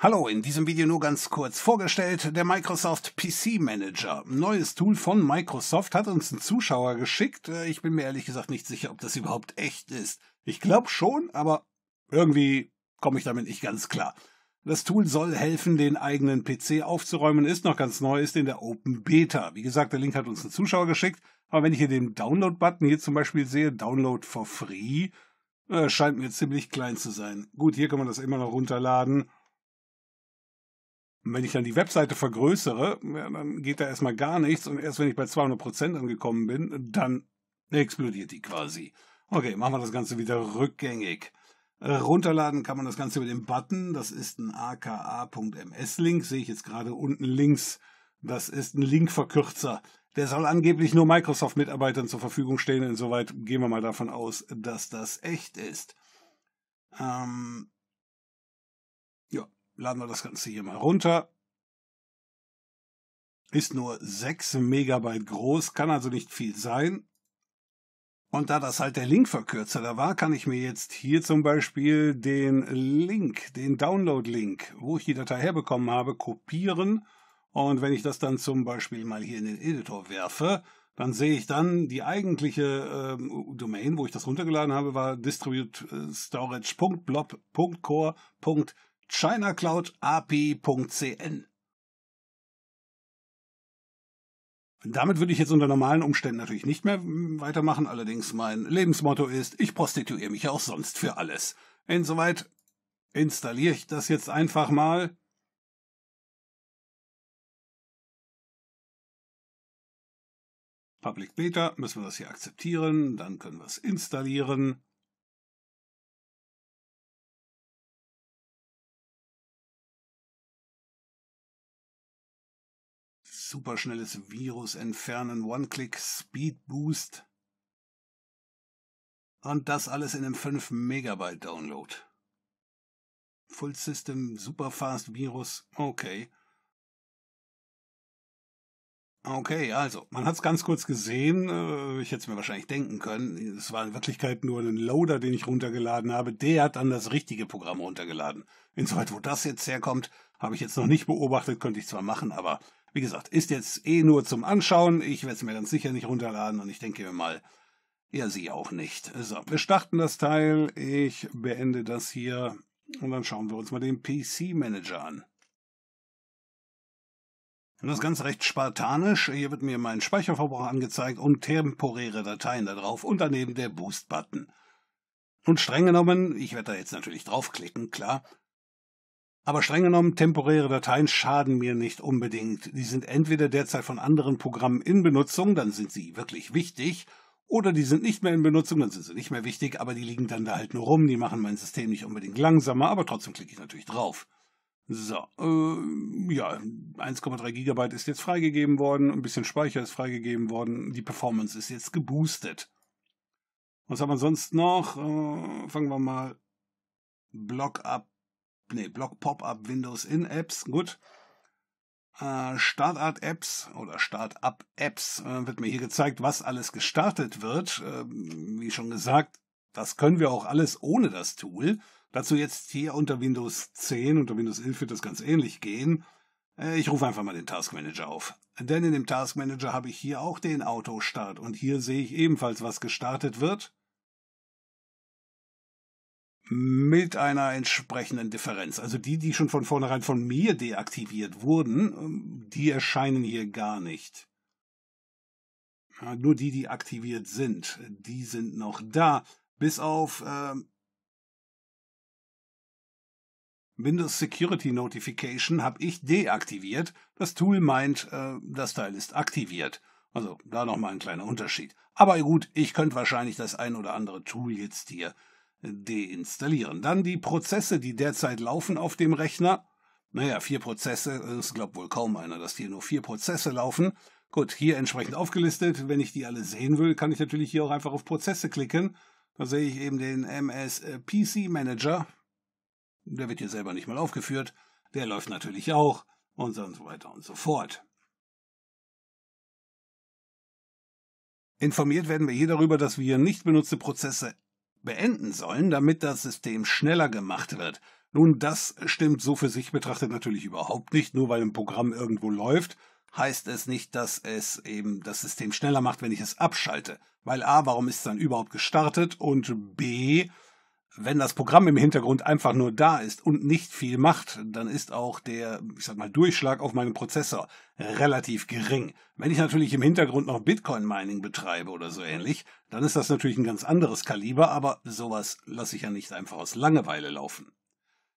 Hallo, in diesem Video nur ganz kurz vorgestellt, der Microsoft PC Manager. neues Tool von Microsoft hat uns einen Zuschauer geschickt. Äh, ich bin mir ehrlich gesagt nicht sicher, ob das überhaupt echt ist. Ich glaube schon, aber irgendwie komme ich damit nicht ganz klar. Das Tool soll helfen, den eigenen PC aufzuräumen, ist noch ganz neu, ist in der Open Beta. Wie gesagt, der Link hat uns einen Zuschauer geschickt, aber wenn ich hier den Download-Button hier zum Beispiel sehe, Download for Free, äh, scheint mir ziemlich klein zu sein. Gut, hier kann man das immer noch runterladen wenn ich dann die Webseite vergrößere, ja, dann geht da erstmal gar nichts und erst wenn ich bei 200 angekommen bin, dann explodiert die quasi. Okay, machen wir das Ganze wieder rückgängig. Äh, runterladen kann man das Ganze mit dem Button. Das ist ein aka.ms-Link, sehe ich jetzt gerade unten links. Das ist ein Linkverkürzer. Der soll angeblich nur Microsoft-Mitarbeitern zur Verfügung stehen. Insoweit gehen wir mal davon aus, dass das echt ist. Ähm, laden wir das Ganze hier mal runter. Ist nur 6 Megabyte groß, kann also nicht viel sein. Und da das halt der Linkverkürzer da war, kann ich mir jetzt hier zum Beispiel den Link, den Download-Link, wo ich die Datei herbekommen habe, kopieren. Und wenn ich das dann zum Beispiel mal hier in den Editor werfe, dann sehe ich dann die eigentliche ähm, Domain, wo ich das runtergeladen habe, war distribute äh, chinacloud.api.cn. Damit würde ich jetzt unter normalen Umständen natürlich nicht mehr hm, weitermachen, allerdings mein Lebensmotto ist, ich prostituiere mich auch sonst für alles. Insoweit installiere ich das jetzt einfach mal. Public Beta müssen wir das hier akzeptieren, dann können wir es installieren. superschnelles Virus entfernen, One-Click-Speed-Boost. Und das alles in einem 5 Megabyte Download. Full System super fast Virus, okay. Okay, also, man hat es ganz kurz gesehen. Äh, ich hätte es mir wahrscheinlich denken können. Es war in Wirklichkeit nur ein Loader, den ich runtergeladen habe. Der hat dann das richtige Programm runtergeladen. Insoweit, wo das jetzt herkommt, habe ich jetzt noch nicht beobachtet. Könnte ich zwar machen, aber wie gesagt, ist jetzt eh nur zum Anschauen. Ich werde es mir ganz sicher nicht runterladen und ich denke mir mal, ja, sie auch nicht. So, wir starten das Teil. Ich beende das hier und dann schauen wir uns mal den PC-Manager an. das ist ganz recht spartanisch. Hier wird mir mein Speicherverbrauch angezeigt und temporäre Dateien da drauf und daneben der Boost-Button. Und streng genommen, ich werde da jetzt natürlich draufklicken, klar, aber streng genommen, temporäre Dateien schaden mir nicht unbedingt. Die sind entweder derzeit von anderen Programmen in Benutzung, dann sind sie wirklich wichtig, oder die sind nicht mehr in Benutzung, dann sind sie nicht mehr wichtig, aber die liegen dann da halt nur rum, die machen mein System nicht unbedingt langsamer, aber trotzdem klicke ich natürlich drauf. So, äh, ja, 1,3 GB ist jetzt freigegeben worden, ein bisschen Speicher ist freigegeben worden, die Performance ist jetzt geboostet. Was haben wir sonst noch? Äh, fangen wir mal Block ab nee, Block Pop-up Windows in Apps, gut. Äh, Startart Apps oder Startup Apps äh, wird mir hier gezeigt, was alles gestartet wird. Äh, wie schon gesagt, das können wir auch alles ohne das Tool. Dazu jetzt hier unter Windows 10, unter Windows 11 wird das ganz ähnlich gehen. Äh, ich rufe einfach mal den Task Manager auf. Denn in dem Task Manager habe ich hier auch den Autostart und hier sehe ich ebenfalls, was gestartet wird mit einer entsprechenden Differenz. Also die, die schon von vornherein von mir deaktiviert wurden, ähm, die erscheinen hier gar nicht. Ja, nur die, die aktiviert sind, die sind noch da. Bis auf äh, Windows Security Notification habe ich deaktiviert. Das Tool meint, äh, das Teil ist aktiviert. Also da nochmal ein kleiner Unterschied. Aber gut, ich könnte wahrscheinlich das ein oder andere Tool jetzt hier deinstallieren. Dann die Prozesse, die derzeit laufen auf dem Rechner. Naja, vier Prozesse, es glaubt wohl kaum einer, dass hier nur vier Prozesse laufen. Gut, hier entsprechend aufgelistet. Wenn ich die alle sehen will, kann ich natürlich hier auch einfach auf Prozesse klicken. Da sehe ich eben den MS äh, PC Manager. Der wird hier selber nicht mal aufgeführt. Der läuft natürlich auch und so weiter und so fort. Informiert werden wir hier darüber, dass wir nicht benutzte Prozesse beenden sollen, damit das System schneller gemacht wird. Nun, das stimmt so für sich betrachtet natürlich überhaupt nicht. Nur weil ein Programm irgendwo läuft, heißt es nicht, dass es eben das System schneller macht, wenn ich es abschalte. Weil a, warum ist es dann überhaupt gestartet? Und b, wenn das Programm im Hintergrund einfach nur da ist und nicht viel macht, dann ist auch der, ich sag mal, Durchschlag auf meinen Prozessor relativ gering. Wenn ich natürlich im Hintergrund noch Bitcoin-Mining betreibe oder so ähnlich, dann ist das natürlich ein ganz anderes Kaliber, aber sowas lasse ich ja nicht einfach aus Langeweile laufen.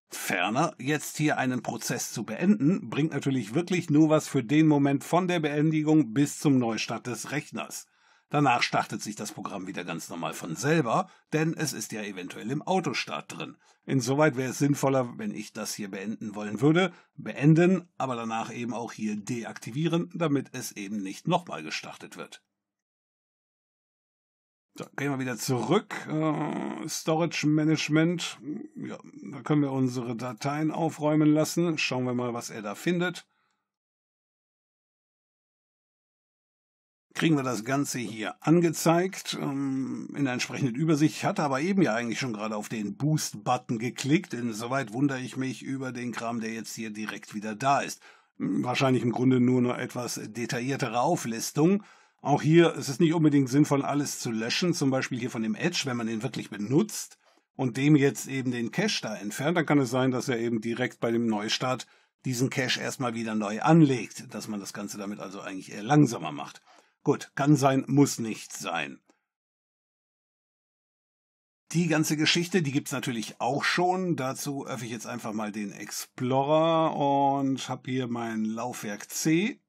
Ferner, jetzt hier einen Prozess zu beenden, bringt natürlich wirklich nur was für den Moment von der Beendigung bis zum Neustart des Rechners. Danach startet sich das Programm wieder ganz normal von selber, denn es ist ja eventuell im Autostart drin. Insoweit wäre es sinnvoller, wenn ich das hier beenden wollen würde, beenden, aber danach eben auch hier deaktivieren, damit es eben nicht nochmal gestartet wird. So, gehen wir wieder zurück. Äh, Storage Management. Ja, da können wir unsere Dateien aufräumen lassen. Schauen wir mal, was er da findet. kriegen wir das Ganze hier angezeigt ähm, in der entsprechenden Übersicht. Ich hatte aber eben ja eigentlich schon gerade auf den Boost-Button geklickt. Insoweit wundere ich mich über den Kram, der jetzt hier direkt wieder da ist. Hm, wahrscheinlich im Grunde nur noch etwas detailliertere Auflistung. Auch hier ist es nicht unbedingt sinnvoll, alles zu löschen, zum Beispiel hier von dem Edge, wenn man den wirklich benutzt und dem jetzt eben den Cache da entfernt, dann kann es sein, dass er eben direkt bei dem Neustart diesen Cache erstmal wieder neu anlegt, dass man das Ganze damit also eigentlich eher langsamer macht. Gut, kann sein, muss nicht sein. Die ganze Geschichte, die gibt es natürlich auch schon. Dazu öffne ich jetzt einfach mal den Explorer und habe hier mein Laufwerk C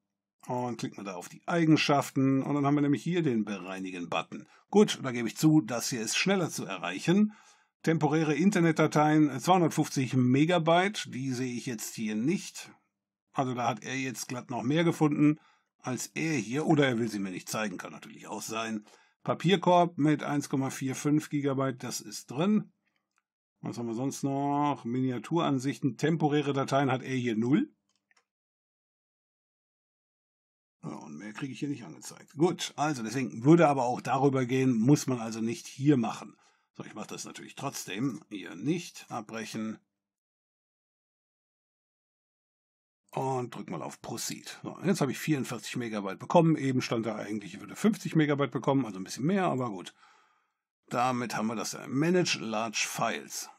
und klicke mal da auf die Eigenschaften und dann haben wir nämlich hier den Bereinigen-Button. Gut, da gebe ich zu, das hier ist schneller zu erreichen. Temporäre Internetdateien 250 Megabyte, die sehe ich jetzt hier nicht. Also da hat er jetzt glatt noch mehr gefunden als er hier, oder er will sie mir nicht zeigen, kann natürlich auch sein. Papierkorb mit 1,45 GB, das ist drin. Was haben wir sonst noch? Miniaturansichten, temporäre Dateien hat er hier 0. Und mehr kriege ich hier nicht angezeigt. Gut, also deswegen würde aber auch darüber gehen, muss man also nicht hier machen. So, ich mache das natürlich trotzdem. Hier nicht abbrechen. und drück mal auf Proceed. So, jetzt habe ich 44 Megabyte bekommen. Eben stand da eigentlich, ich würde 50 Megabyte bekommen, also ein bisschen mehr, aber gut. Damit haben wir das. Äh, Manage Large Files.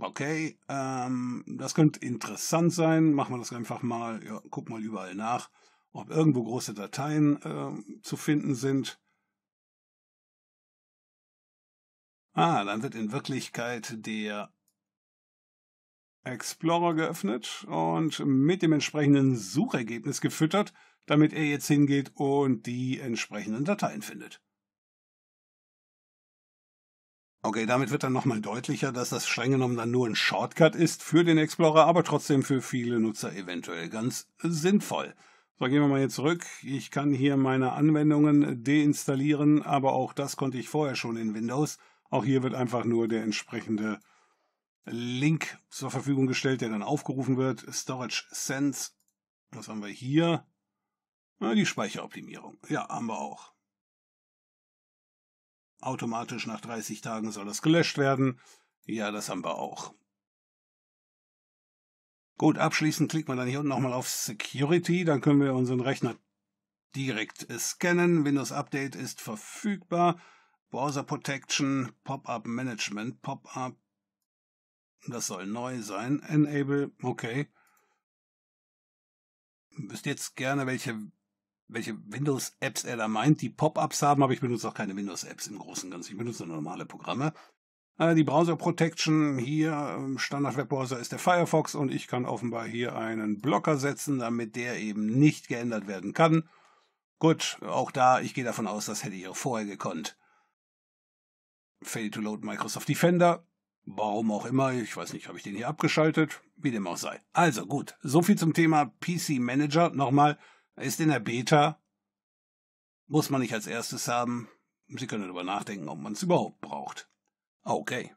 Okay, ähm, das könnte interessant sein. Machen wir das einfach mal. Ja, guck mal überall nach, ob irgendwo große Dateien äh, zu finden sind. Ah, dann wird in Wirklichkeit der Explorer geöffnet und mit dem entsprechenden Suchergebnis gefüttert, damit er jetzt hingeht und die entsprechenden Dateien findet. Okay, damit wird dann nochmal deutlicher, dass das streng genommen dann nur ein Shortcut ist für den Explorer, aber trotzdem für viele Nutzer eventuell ganz sinnvoll. So, gehen wir mal hier zurück. Ich kann hier meine Anwendungen deinstallieren, aber auch das konnte ich vorher schon in Windows. Auch hier wird einfach nur der entsprechende Link zur Verfügung gestellt, der dann aufgerufen wird. Storage Sense. Was haben wir hier? Na, die Speicheroptimierung. Ja, haben wir auch. Automatisch nach 30 Tagen soll das gelöscht werden. Ja, das haben wir auch. Gut, abschließend klickt man dann hier unten nochmal auf Security. Dann können wir unseren Rechner direkt äh, scannen. Windows Update ist verfügbar. Browser Protection, Pop-up Management, Pop-up das soll neu sein. Enable, okay. Wüsst jetzt gerne, welche, welche Windows-Apps er da meint, die Pop-ups haben, aber ich benutze auch keine Windows-Apps im Großen und Ganzen. Ich benutze nur normale Programme. Äh, die Browser Protection hier, ähm, Standard Webbrowser ist der Firefox und ich kann offenbar hier einen Blocker setzen, damit der eben nicht geändert werden kann. Gut, auch da, ich gehe davon aus, das hätte ich auch vorher gekonnt. Fail to load Microsoft Defender. Warum auch immer, ich weiß nicht, habe ich den hier abgeschaltet, wie dem auch sei. Also gut, so viel zum Thema PC Manager. Nochmal, er ist in der Beta, muss man nicht als erstes haben. Sie können darüber nachdenken, ob man es überhaupt braucht. Okay,